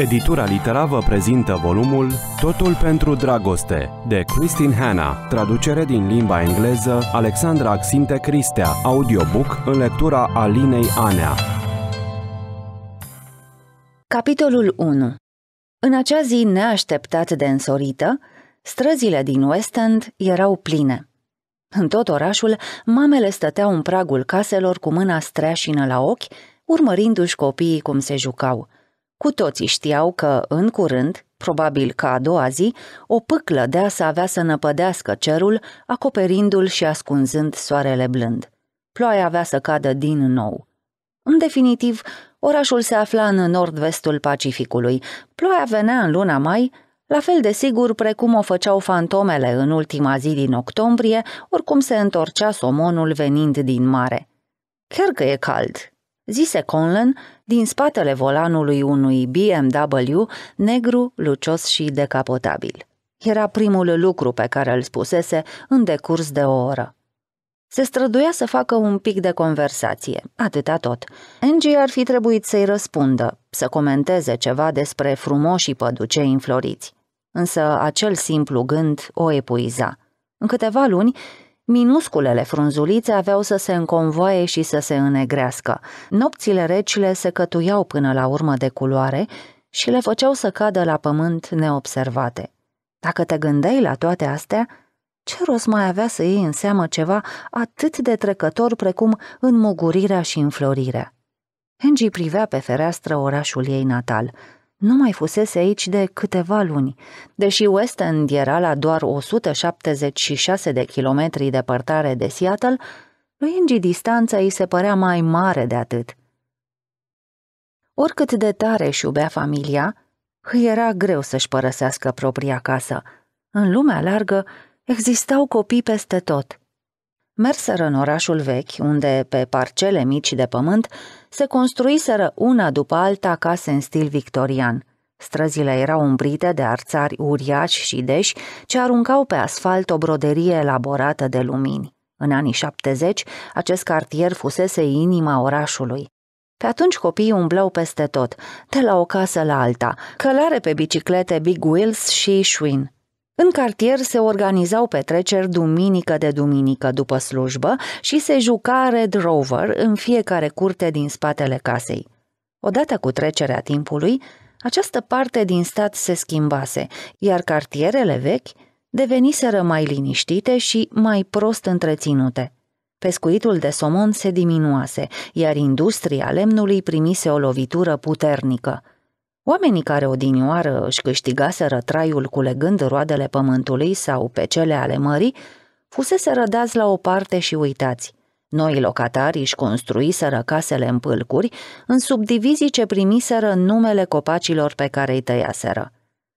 Editura Litera vă prezintă volumul Totul pentru dragoste de Christine Hanna, traducere din limba engleză Alexandra Axinte Cristea, audiobook în lectura Alinei Anea. Capitolul 1 În acea zi neașteptat de însorită, străzile din West End erau pline. În tot orașul, mamele stăteau în pragul caselor cu mâna streașină la ochi, urmărindu-și copiii cum se jucau – cu toții știau că, în curând, probabil ca a doua zi, o pâclă de să avea să năpădească cerul, acoperindu-l și ascunzând soarele blând. Ploaia avea să cadă din nou. În definitiv, orașul se afla în nord-vestul Pacificului. Ploaia venea în luna mai, la fel de sigur precum o făceau fantomele în ultima zi din octombrie, oricum se întorcea somonul venind din mare. Chiar că e cald, zise Conlan din spatele volanului unui BMW negru, lucios și decapotabil. Era primul lucru pe care îl spusese în decurs de o oră. Se străduia să facă un pic de conversație, atâta tot. Angie ar fi trebuit să-i răspundă, să comenteze ceva despre frumoșii păducei înfloriți. Însă acel simplu gând o epuiza. În câteva luni, Minusculele frunzulițe aveau să se înconvoie și să se înegrească. Nopțile recile se cătuiau până la urmă de culoare și le făceau să cadă la pământ neobservate. Dacă te gândeai la toate astea, ce rost mai avea să iei în seamă ceva atât de trecător precum înmugurirea și înflorirea? Angie privea pe fereastră orașul ei natal – nu mai fusese aici de câteva luni. Deși West End era la doar 176 de kilometri departare de Seattle, lui distanța îi se părea mai mare de atât. Oricât de tare își iubea familia, îi era greu să-și părăsească propria casă. În lumea largă existau copii peste tot – merseră în orașul vechi, unde, pe parcele mici de pământ, se construiseră una după alta case în stil victorian. Străzile erau umbrite de arțari uriași și deși ce aruncau pe asfalt o broderie elaborată de lumini. În anii 70, acest cartier fusese inima orașului. Pe atunci copiii umblau peste tot, de la o casă la alta, călare pe biciclete Big Wheels și Schwinn. În cartier se organizau petreceri duminică de duminică după slujbă și se juca Red Rover în fiecare curte din spatele casei. Odată cu trecerea timpului, această parte din stat se schimbase, iar cartierele vechi deveniseră mai liniștite și mai prost întreținute. Pescuitul de somon se diminuase, iar industria lemnului primise o lovitură puternică – Oamenii care odinioară își câștigaseră traiul culegând roadele pământului sau pe cele ale mării, fusese rădați la o parte și uitați. Noi locatari își construiseră casele în pâlcuri, în subdivizii ce primiseră numele copacilor pe care îi tăiaseră.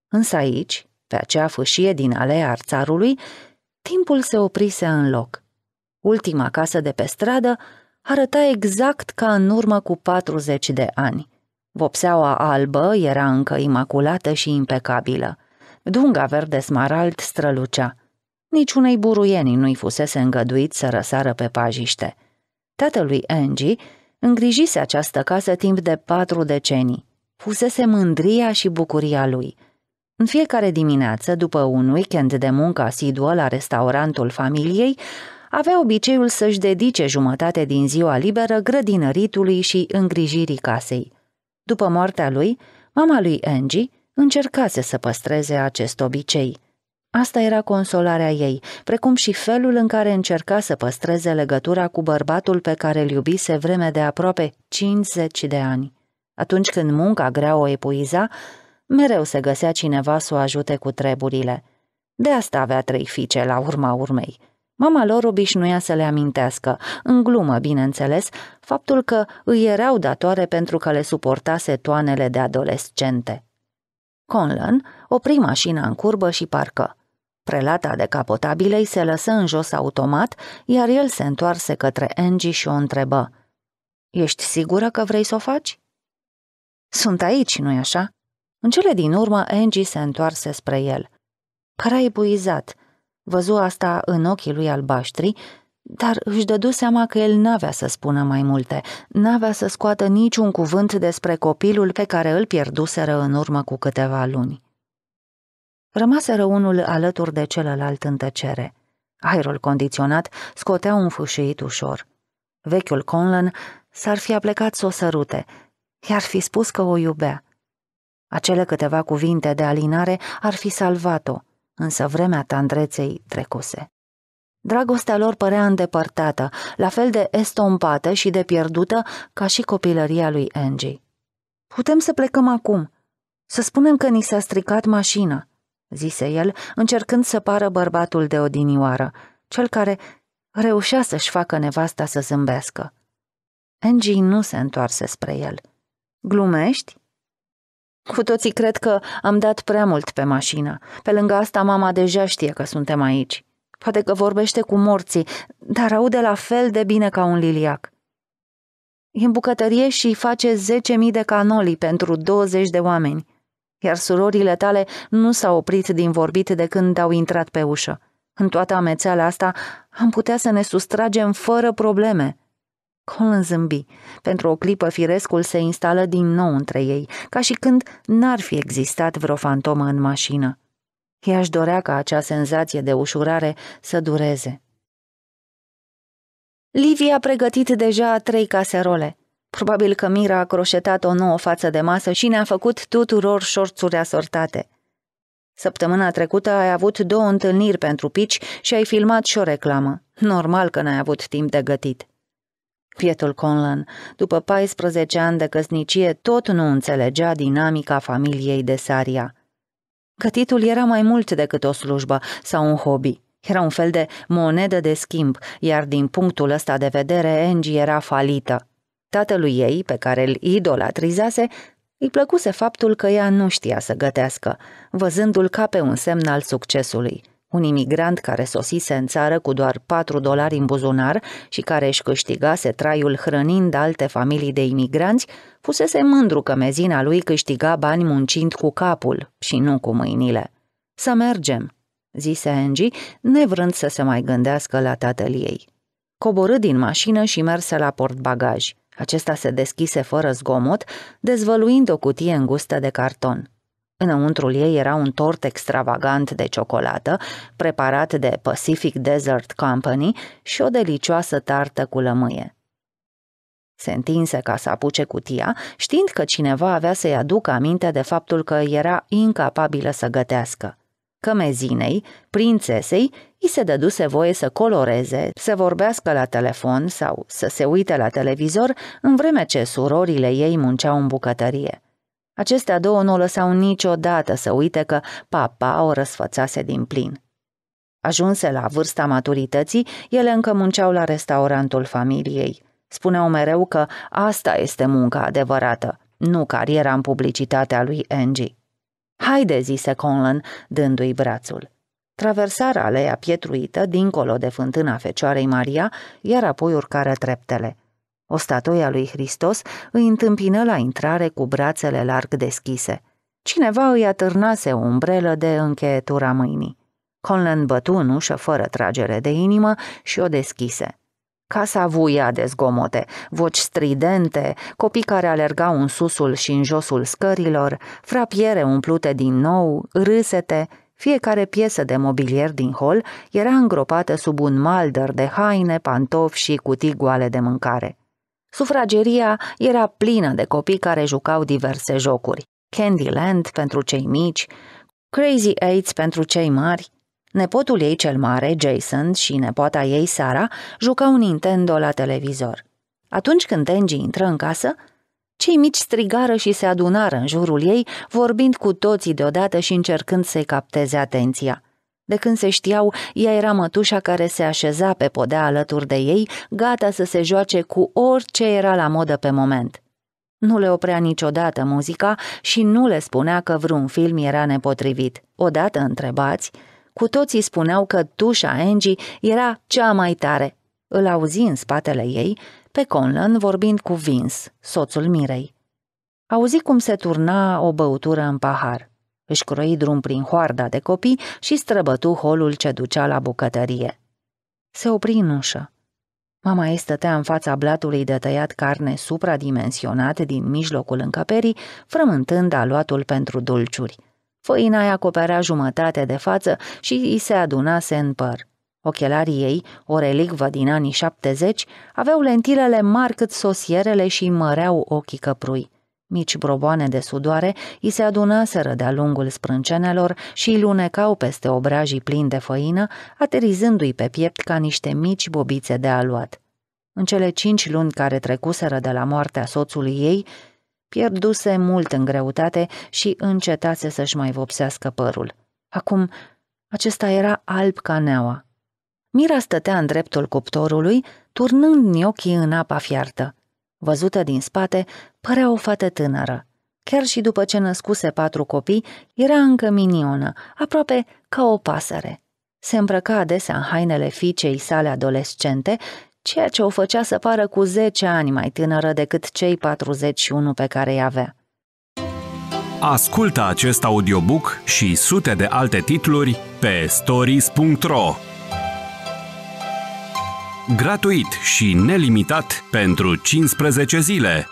Însă aici, pe acea fâșie din alea arțarului, timpul se oprise în loc. Ultima casă de pe stradă arăta exact ca în urmă cu 40 de ani. Vopseaua albă era încă imaculată și impecabilă. Dunga verde smarald strălucea. Niciunei buruieni nu-i fusese îngăduit să răsară pe pajiște. Tatălui Angie îngrijise această casă timp de patru decenii. Fusese mândria și bucuria lui. În fiecare dimineață, după un weekend de muncă asiduă la restaurantul familiei, avea obiceiul să-și dedice jumătate din ziua liberă grădinăritului și îngrijirii casei. După moartea lui, mama lui Angie încercase să păstreze acest obicei. Asta era consolarea ei, precum și felul în care încerca să păstreze legătura cu bărbatul pe care îl iubise vreme de aproape 50 de ani. Atunci când munca grea o epuiza, mereu se găsea cineva să o ajute cu treburile. De asta avea trei fiice la urma urmei – Mama lor obișnuia să le amintească, în glumă, bineînțeles, faptul că îi erau datoare pentru că le suportase toanele de adolescente. Conlan opri mașina în curbă și parcă. Prelata de capotabilei se lăsă în jos automat, iar el se întoarse către Angie și o întrebă. Ești sigură că vrei să o faci?" Sunt aici, nu-i așa?" În cele din urmă, Angie se întoarse spre el. Părea epuizat, Văzu asta în ochii lui albaștri, dar își dădu seama că el n-avea să spună mai multe, n-avea să scoată niciun cuvânt despre copilul pe care îl pierduseră în urmă cu câteva luni. Rămaseră unul alături de celălalt în tăcere. Aerul condiționat scotea un fâșuit ușor. Vechiul Conlan s-ar fi aplecat să o sărute, i-ar fi spus că o iubea. Acele câteva cuvinte de alinare ar fi salvat-o, însă vremea tandreței trecuse. Dragostea lor părea îndepărtată, la fel de estompată și de pierdută ca și copilăria lui Angie. Putem să plecăm acum. Să spunem că ni s-a stricat mașina, zise el, încercând să pară bărbatul de odinioară, cel care reușea să-și facă nevasta să zâmbească. Angie nu se întoarse spre el. Glumești? Cu toții cred că am dat prea mult pe mașină. Pe lângă asta, mama deja știe că suntem aici. Poate că vorbește cu morții, dar aude la fel de bine ca un liliac. E în bucătărie și face 10.000 de canoli pentru 20 de oameni, iar surorile tale nu s-au oprit din vorbit de când au intrat pe ușă. În toată amețeala asta am putea să ne sustragem fără probleme – Colin zâmbi. Pentru o clipă firescul se instală din nou între ei, ca și când n-ar fi existat vreo fantomă în mașină. Ea își dorea ca acea senzație de ușurare să dureze. Livia a pregătit deja trei caserole. Probabil că Mira a croșetat o nouă față de masă și ne-a făcut tuturor șorțuri asortate. Săptămâna trecută ai avut două întâlniri pentru pici și ai filmat și o reclamă. Normal că n-ai avut timp de gătit. Fietul Conlan, după 14 ani de căsnicie, tot nu înțelegea dinamica familiei de Saria. Cătitul era mai mult decât o slujbă sau un hobby. Era un fel de monedă de schimb, iar din punctul ăsta de vedere, Angie era falită. Tatălui ei, pe care îl idolatrizase, îi plăcuse faptul că ea nu știa să gătească, văzându-l ca pe un semn al succesului – un imigrant care sosise în țară cu doar 4 dolari în buzunar și care își câștigase traiul hrănind alte familii de imigranți, fusese mândru că mezina lui câștiga bani muncind cu capul și nu cu mâinile. Să mergem, zise Angie, nevrând să se mai gândească la tatăl ei. Coborâ din mașină și merse la portbagaj. Acesta se deschise fără zgomot, dezvăluind o cutie îngustă de carton. Înăuntrul ei era un tort extravagant de ciocolată, preparat de Pacific Desert Company și o delicioasă tartă cu lămâie. Se întinse ca să apuce cutia, știind că cineva avea să-i aducă aminte de faptul că era incapabilă să gătească. Cămezinei, prințesei, i se dăduse voie să coloreze, să vorbească la telefon sau să se uite la televizor, în vreme ce surorile ei munceau în bucătărie. Acestea două nu o lăsau niciodată să uite că papa o răsfățase din plin. Ajunse la vârsta maturității, ele încă munceau la restaurantul familiei. Spuneau mereu că asta este munca adevărată, nu cariera în publicitatea lui Angie. Haide, zise Conlan, dându-i brațul. Traversară aleea pietruită, dincolo de fântâna Fecioarei Maria, iar apoi urcară treptele. O statuie a lui Hristos îi întâmpină la intrare cu brațele larg deschise. Cineva îi atârnase o umbrelă de încheietura mâinii. Conlan bătu în ușă fără tragere de inimă și o deschise. Casa vuia de zgomote, voci stridente, copii care alergau în susul și în josul scărilor, frapiere umplute din nou, râsete, fiecare piesă de mobilier din hol era îngropată sub un maldăr de haine, pantofi și cutii goale de mâncare. Sufrageria era plină de copii care jucau diverse jocuri. Candyland pentru cei mici, Crazy Eights pentru cei mari. Nepotul ei cel mare, Jason, și nepoata ei, Sara, jucau Nintendo la televizor. Atunci când Angie intră în casă, cei mici strigară și se adunară în jurul ei, vorbind cu toții deodată și încercând să-i capteze atenția – de când se știau, ea era mătușa care se așeza pe podea alături de ei, gata să se joace cu orice era la modă pe moment. Nu le oprea niciodată muzica și nu le spunea că vreun film era nepotrivit. Odată întrebați, cu toții spuneau că tușa Angie era cea mai tare. Îl auzi în spatele ei pe Conlan vorbind cu Vince, soțul Mirei. Auzi cum se turna o băutură în pahar își croi drum prin hoarda de copii și străbătu holul ce ducea la bucătărie. Se opri în ușă. Mama ei stătea în fața blatului de tăiat carne supradimensionat din mijlocul încăperii, frământând aluatul pentru dulciuri. Făina îi acoperea jumătate de față și îi se adunase în păr. Ochelarii ei, o relicvă din anii 70, aveau lentilele mari cât sosierele și măreau ochii căprui. Mici broboane de sudoare îi se adunaseră de-a lungul sprâncenelor și îi lunecau peste obrajii plini de făină, aterizându-i pe piept ca niște mici bobițe de aluat. În cele cinci luni care trecuseră de la moartea soțului ei, pierduse mult în greutate și încetase să-și mai vopsească părul. Acum, acesta era alb ca neaua. Mira stătea în dreptul cuptorului, turnând ochii în apa fiartă. Văzută din spate, părea o fată tânără. Chiar și după ce născuse patru copii, era încă minionă, aproape ca o pasăre. Se îmbrăca adesea în hainele fiicei sale adolescente, ceea ce o făcea să pară cu 10 ani mai tânără decât cei 41 pe care îi avea. Ascultă acest audiobook și sute de alte titluri pe stories.ro gratuit și nelimitat pentru 15 zile.